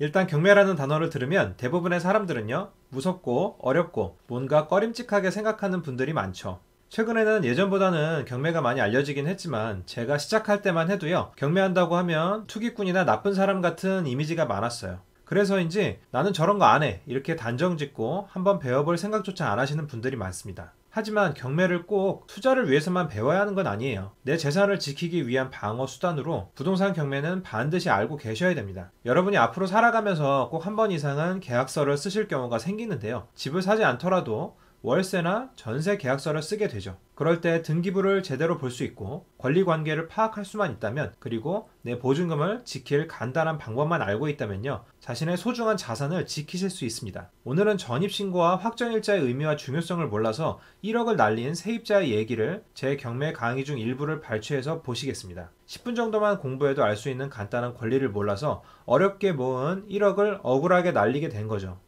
일단 경매라는 단어를 들으면 대부분의 사람들은요, 무섭고 어렵고 뭔가 꺼림칙하게 생각하는 분들이 많죠. 최근에는 예전보다는 경매가 많이 알려지긴 했지만 제가 시작할 때만 해도요, 경매한다고 하면 투기꾼이나 나쁜 사람 같은 이미지가 많았어요. 그래서인지 나는 저런 거 안 해. 이렇게 단정 짓고 한번 배워볼 생각조차 안 하시는 분들이 많습니다. 하지만 경매를 꼭 투자를 위해서만 배워야 하는 건 아니에요. 내 재산을 지키기 위한 방어 수단으로 부동산 경매는 반드시 알고 계셔야 됩니다. 여러분이 앞으로 살아가면서 꼭 한 번 이상은 계약서를 쓰실 경우가 생기는데요. 집을 사지 않더라도 월세나 전세 계약서를 쓰게 되죠. 그럴 때 등기부를 제대로 볼 수 있고 권리 관계를 파악할 수만 있다면 그리고 내 보증금을 지킬 간단한 방법만 알고 있다면요. 자신의 소중한 자산을 지키실 수 있습니다. 오늘은 전입신고와 확정일자의 의미와 중요성을 몰라서 1억을 날린 세입자의 얘기를 제 경매 강의 중 일부를 발췌해서 보시겠습니다. 10분 정도만 공부해도 알 수 있는 간단한 권리를 몰라서 어렵게 모은 1억을 억울하게 날리게 된 거죠.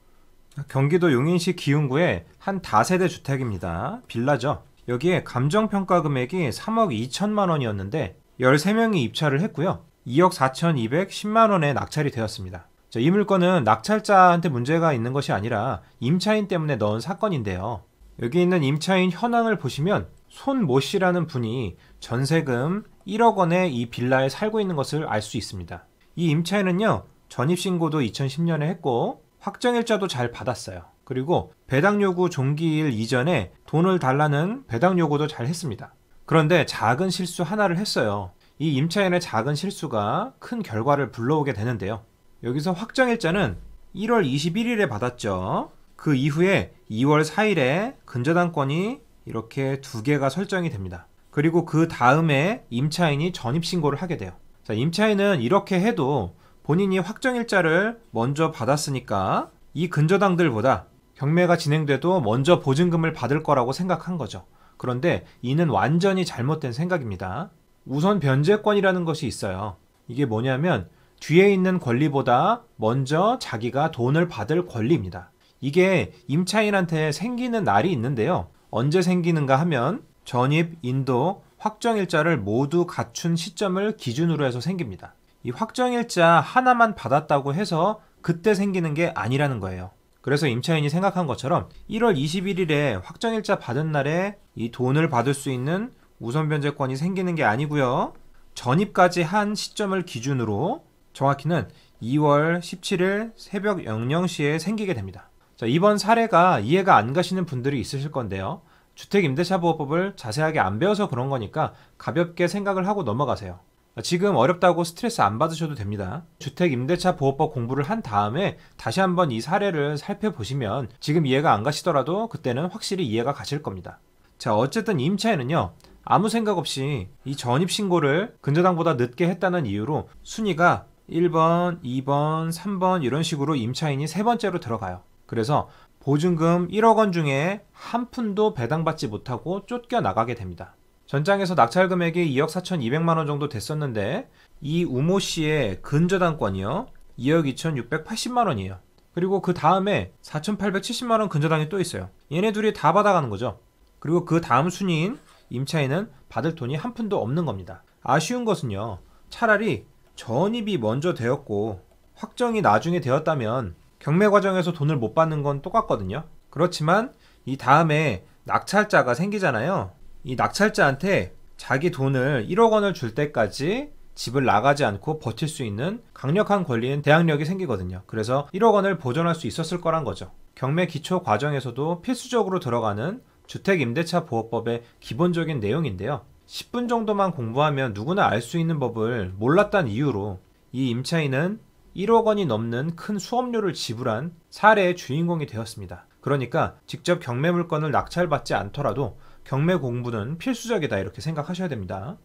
경기도 용인시 기흥구의 한 다세대 주택입니다. 빌라죠. 여기에 감정평가 금액이 3억 2천만 원이었는데 13명이 입찰을 했고요. 2억 4,210만 원에 낙찰이 되었습니다. 자, 이 물건은 낙찰자한테 문제가 있는 것이 아니라 임차인 때문에 넣은 사건인데요. 여기 있는 임차인 현황을 보시면 손모 씨라는 분이 전세금 1억 원에 이 빌라에 살고 있는 것을 알 수 있습니다. 이 임차인은요, 전입신고도 2010년에 했고 확정일자도 잘 받았어요. 그리고 배당 요구 종기일 이전에 돈을 달라는 배당 요구도 잘 했습니다. 그런데 작은 실수 하나를 했어요. 이 임차인의 작은 실수가 큰 결과를 불러오게 되는데요. 여기서 확정일자는 1월 21일에 받았죠. 그 이후에 2월 4일에 근저당권이 이렇게 두 개가 설정이 됩니다. 그리고 그 다음에 임차인이 전입신고를 하게 돼요. 자, 임차인은 이렇게 해도 본인이 확정일자를 먼저 받았으니까 이 근저당들보다 경매가 진행돼도 먼저 보증금을 받을 거라고 생각한 거죠. 그런데 이는 완전히 잘못된 생각입니다. 우선 변제권이라는 것이 있어요. 이게 뭐냐면 뒤에 있는 권리보다 먼저 자기가 돈을 받을 권리입니다. 이게 임차인한테 생기는 날이 있는데요. 언제 생기는가 하면 전입, 인도, 확정일자를 모두 갖춘 시점을 기준으로 해서 생깁니다. 이 확정일자 하나만 받았다고 해서 그때 생기는 게 아니라는 거예요. 그래서 임차인이 생각한 것처럼 1월 21일에 확정일자 받은 날에 이 돈을 받을 수 있는 우선변제권이 생기는 게 아니고요. 전입까지 한 시점을 기준으로 정확히는 2월 17일 새벽 00시에 생기게 됩니다. 자, 이번 사례가 이해가 안 가시는 분들이 있으실 건데요. 주택임대차 보호법을 자세하게 안 배워서 그런 거니까 가볍게 생각을 하고 넘어가세요. 지금 어렵다고 스트레스 안 받으셔도 됩니다. 주택 임대차 보호법 공부를 한 다음에 다시 한번 이 사례를 살펴보시면 지금 이해가 안 가시더라도 그때는 확실히 이해가 가실 겁니다. 자, 어쨌든 임차인은요. 아무 생각 없이 이 전입 신고를 근저당보다 늦게 했다는 이유로 순위가 1번, 2번, 3번 이런 식으로 임차인이 세 번째로 들어가요. 그래서 보증금 1억 원 중에 한 푼도 배당받지 못하고 쫓겨 나가게 됩니다. 전장에서 낙찰 금액이 2억 4,200만 원 정도 됐었는데 이 우모 씨의 근저당권이요. 2억 2,680만 원이에요. 그리고 그 다음에 4,870만 원 근저당이 또 있어요. 얘네 둘이 다 받아가는 거죠. 그리고 그 다음 순위인 임차인은 받을 돈이 한 푼도 없는 겁니다. 아쉬운 것은요. 차라리 전입이 먼저 되었고 확정이 나중에 되었다면 경매 과정에서 돈을 못 받는 건 똑같거든요. 그렇지만 이 다음에 낙찰자가 생기잖아요. 이 낙찰자한테 자기 돈을 1억 원을 줄 때까지 집을 나가지 않고 버틸 수 있는 강력한 권리인 대항력이 생기거든요. 그래서 1억 원을 보존할 수 있었을 거란 거죠. 경매 기초 과정에서도 필수적으로 들어가는 주택임대차 보호법의 기본적인 내용인데요. 10분 정도만 공부하면 누구나 알 수 있는 법을 몰랐다 이유로 이 임차인은 1억 원이 넘는 큰 수업료를 지불한 사례의 주인공이 되었습니다. 그러니까 직접 경매 물건을 낙찰받지 않더라도 경매 공부는 필수적이다 이렇게 생각하셔야 됩니다.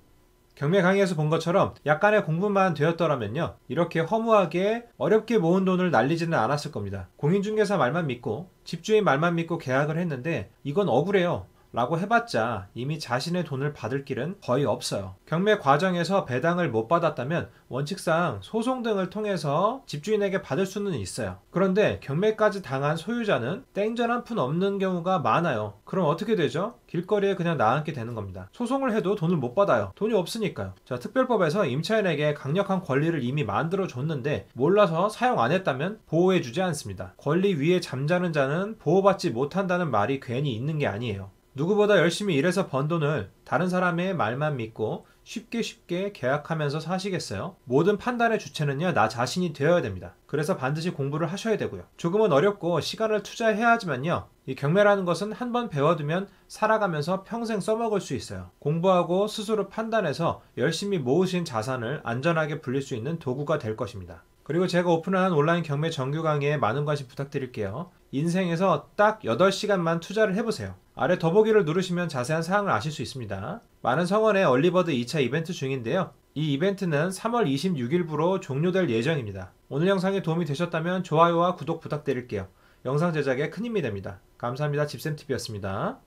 경매 강의에서 본 것처럼 약간의 공부만 되었더라면요. 이렇게 허무하게 어렵게 모은 돈을 날리지는 않았을 겁니다. 공인중개사 말만 믿고 집주인 말만 믿고 계약을 했는데 이건 억울해요. 라고 해봤자 이미 자신의 돈을 받을 길은 거의 없어요. 경매 과정에서 배당을 못 받았다면 원칙상 소송 등을 통해서 집주인에게 받을 수는 있어요. 그런데 경매까지 당한 소유자는 땡전 한 푼 없는 경우가 많아요. 그럼 어떻게 되죠? 길거리에 그냥 나앉게 되는 겁니다. 소송을 해도 돈을 못 받아요. 돈이 없으니까요. 자, 특별법에서 임차인에게 강력한 권리를 이미 만들어 줬는데 몰라서 사용 안 했다면 보호해 주지 않습니다. 권리 위에 잠자는 자는 보호받지 못한다는 말이 괜히 있는 게 아니에요. 누구보다 열심히 일해서 번 돈을 다른 사람의 말만 믿고 쉽게 쉽게 계약하면서 사시겠어요? 모든 판단의 주체는요, 나 자신이 되어야 됩니다. 그래서 반드시 공부를 하셔야 되고요. 조금은 어렵고 시간을 투자해야 하지만요, 이 경매라는 것은 한번 배워두면 살아가면서 평생 써먹을 수 있어요. 공부하고 스스로 판단해서 열심히 모으신 자산을 안전하게 불릴 수 있는 도구가 될 것입니다. 그리고 제가 오픈한 온라인 경매 정규 강의에 많은 관심 부탁드릴게요. 인생에서 딱 8시간만 투자를 해보세요. 아래 더보기를 누르시면 자세한 사항을 아실 수 있습니다. 많은 성원의 얼리버드 2차 이벤트 중인데요. 이 이벤트는 3월 26일부로 종료될 예정입니다. 오늘 영상이 도움이 되셨다면 좋아요와 구독 부탁드릴게요. 영상 제작에 큰 힘이 됩니다. 감사합니다. 집쌤TV였습니다.